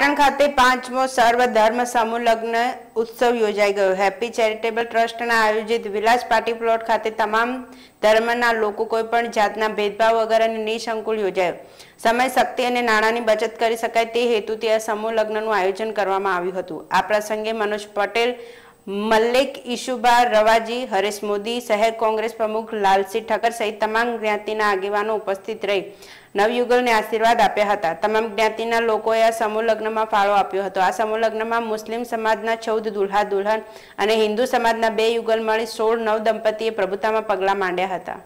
પાટણ ખાતે પાંચમો સર્વ ધર્મ સમૂહલગ્ન ઉત્સવ યોજાઈ ગયો હેપી ચેરિટેબલ ટ્રસ્ટના આયોજિત વિલાસ પાટી પ્લોટ ખાતે તમામ ધર્મના લોકો કોઈપણ જાતના ભેદભાવ વગર અને નિસંકુલ યોજાયો સમય શક્તિ અને નાણાંની બચત કરી શકાય તે હેતુથી આ સમૂહ લગ્નનું આયોજન કરવામાં આવ્યું હતું આ પ્રસંગે મનોજ પટેલ મલ્લિક ઈશુબા રવાજી હરેશ મોદી શહેર કોંગ્રેસ પ્રમુખ લાલસિંહ ઠક્કર સહિત તમામ જ્ઞાતિના આગેવાનો ઉપસ્થિત રહી નવયુગલને આશીર્વાદ આપ્યા હતા તમામ જ્ઞાતિના લોકોએ આ સમૂહ લગ્નમાં ફાળો આપ્યો હતો આ સમૂહ લગ્નમાં મુસ્લિમ સમાજના ચૌદ દુલ્હા દુલ્હન અને હિન્દુ સમાજના બે યુગલ મળી સોળ નવ દંપતીએ પ્રભુતામાં પગલાં માંડ્યા હતા